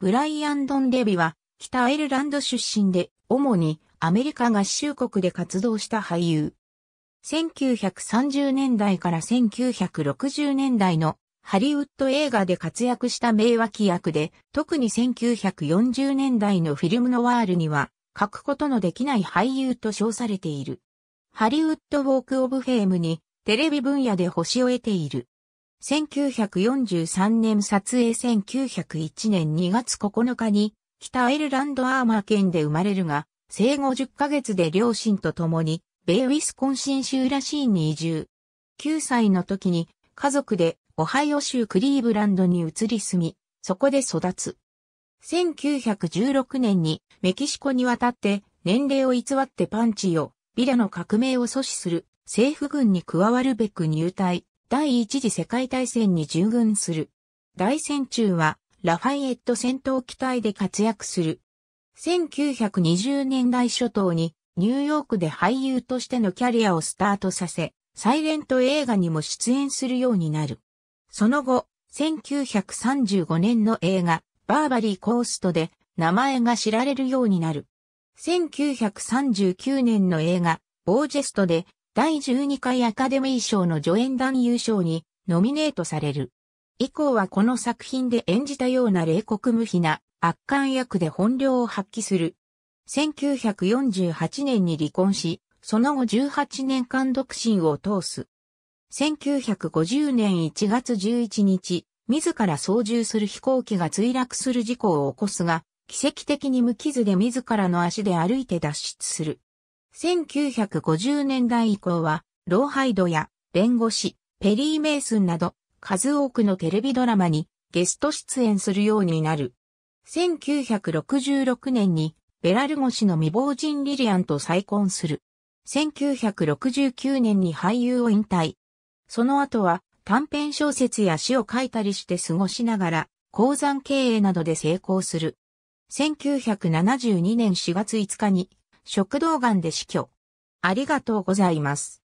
ブライアン・ドン・デビは、北アイルランド出身で、主にアメリカ合衆国で活動した俳優。1930年代から1960年代のハリウッド映画で活躍した名脇役で、特に1940年代のフィルムノワールには、書くことのできない俳優と称されている。ハリウッドウォークオブフェームにテレビ分野で星を得ている。1943年撮影1901年2月9日に北アイルランドアーマー県で生まれるが、生後10ヶ月で両親と共に、ベイウィスコンシン州らしいに移住。9歳の時に家族でオハイオ州クリーブランドに移り住み、そこで育つ。1916年にメキシコに渡って年齢を偽ってパンチをビラの革命を阻止する政府軍に加わるべく入隊。第一次世界大戦に従軍する。大戦中は、ラファイエット戦闘機隊で活躍する。1920年代初頭に、ニューヨークで俳優としてのキャリアをスタートさせ、サイレント映画にも出演するようになる。その後、1935年の映画、バーバリーコーストで名前が知られるようになる。1939年の映画、ボージェストで第12回アカデミー賞の助演男優賞にノミネートされる。以降はこの作品で演じたような冷酷無比な圧巻役で本領を発揮する。1948年に離婚し、その後18年間独身を通す。1950年1月11日、自ら操縦する飛行機が墜落する事故を起こすが、奇跡的に無傷で自らの足で歩いて脱出する。1950年代以降は、ローハイドや弁護士、ペリー・メイスンなど、数多くのテレビドラマにゲスト出演するようになる。1966年にベラルゴ氏の未亡人リリアンと再婚する。1969年に俳優を引退。その後は短編小説や詩を書いたりして過ごしながら、鉱山経営などで成功する。1972年4月5日に食道癌で死去。ありがとうございます。